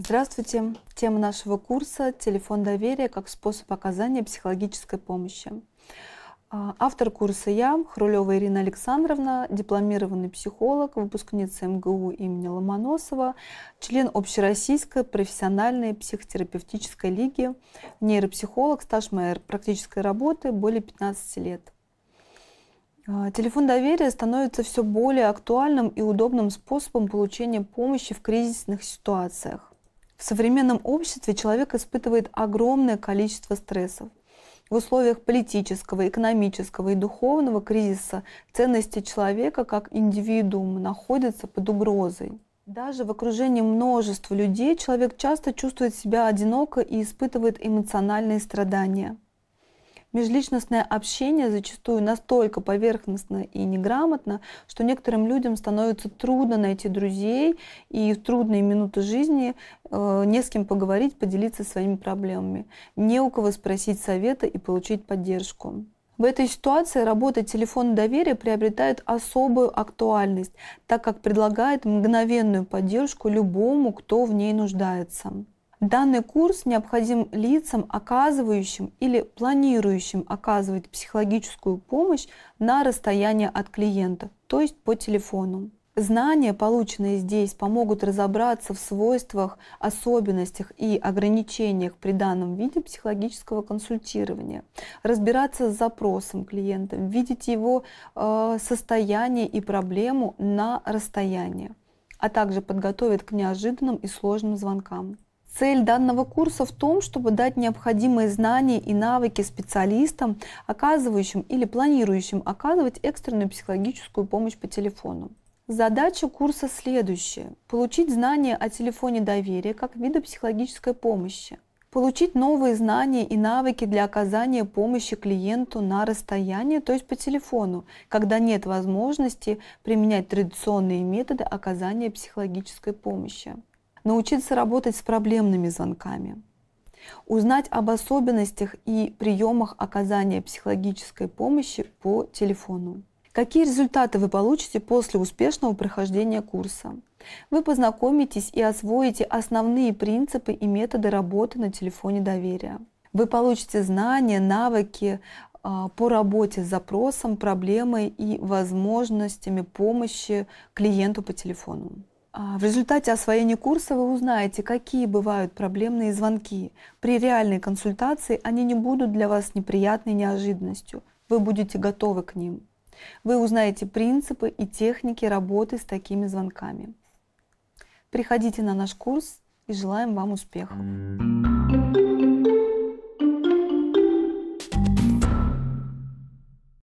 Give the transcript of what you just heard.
Здравствуйте! Тема нашего курса – телефон доверия как способ оказания психологической помощи. А, автор курса я, Хрулева Ирина Александровна, дипломированный психолог, выпускница МГУ имени Ломоносова, член Общероссийской профессиональной психотерапевтической лиги, нейропсихолог, стаж моей практической работы более 15 лет. А, телефон доверия становится все более актуальным и удобным способом получения помощи в кризисных ситуациях. В современном обществе человек испытывает огромное количество стрессов. В условиях политического, экономического и духовного кризиса ценности человека как индивидуума находятся под угрозой. Даже в окружении множества людей человек часто чувствует себя одиноко и испытывает эмоциональные страдания. Межличностное общение зачастую настолько поверхностно и неграмотно, что некоторым людям становится трудно найти друзей и в трудные минуты жизни э, не с кем поговорить, поделиться своими проблемами, не у кого спросить совета и получить поддержку. В этой ситуации работа телефона доверия приобретает особую актуальность, так как предлагает мгновенную поддержку любому, кто в ней нуждается. Данный курс необходим лицам, оказывающим или планирующим оказывать психологическую помощь на расстояние от клиента, то есть по телефону. Знания, полученные здесь, помогут разобраться в свойствах, особенностях и ограничениях при данном виде психологического консультирования, разбираться с запросом клиента, видеть его э, состояние и проблему на расстоянии, а также подготовит к неожиданным и сложным звонкам. Цель данного курса в том, чтобы дать необходимые знания и навыки специалистам, оказывающим или планирующим оказывать экстренную психологическую помощь по телефону. Задача курса следующая. Получить знания о телефоне доверия как вида психологической помощи. Получить новые знания и навыки для оказания помощи клиенту на расстоянии, то есть по телефону, когда нет возможности применять традиционные методы оказания психологической помощи научиться работать с проблемными звонками, узнать об особенностях и приемах оказания психологической помощи по телефону. Какие результаты вы получите после успешного прохождения курса? Вы познакомитесь и освоите основные принципы и методы работы на телефоне доверия. Вы получите знания, навыки а, по работе с запросом, проблемой и возможностями помощи клиенту по телефону. А, в результате освоения курса вы узнаете, какие бывают проблемные звонки. При реальной консультации они не будут для вас неприятной неожиданностью. Вы будете готовы к ним. Вы узнаете принципы и техники работы с такими звонками. Приходите на наш курс и желаем вам успехов.